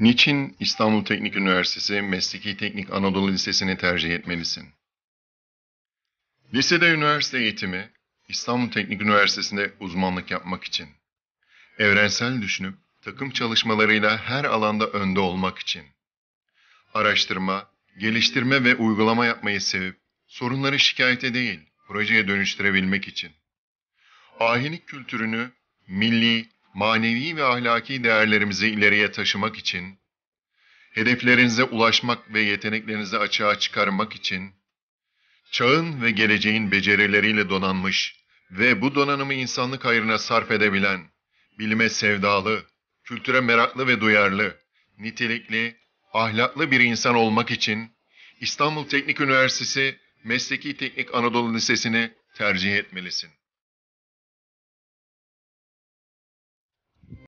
Niçin İstanbul Teknik Üniversitesi Mesleki Teknik Anadolu Lisesi'ni tercih etmelisin? Lisede üniversite eğitimi, İstanbul Teknik Üniversitesi'nde uzmanlık yapmak için. Evrensel düşünüp takım çalışmalarıyla her alanda önde olmak için. Araştırma, geliştirme ve uygulama yapmayı sevip sorunları şikayete değil, projeye dönüştürebilmek için. Ahilik kültürünü milli, manevi ve ahlaki değerlerimizi ileriye taşımak için, hedeflerinize ulaşmak ve yeteneklerinizi açığa çıkarmak için, çağın ve geleceğin becerileriyle donanmış ve bu donanımı insanlık hayrına sarf edebilen, bilime sevdalı, kültüre meraklı ve duyarlı, nitelikli, ahlaklı bir insan olmak için İstanbul Teknik Üniversitesi Mesleki Teknik Anadolu Lisesi'ni tercih etmelisin.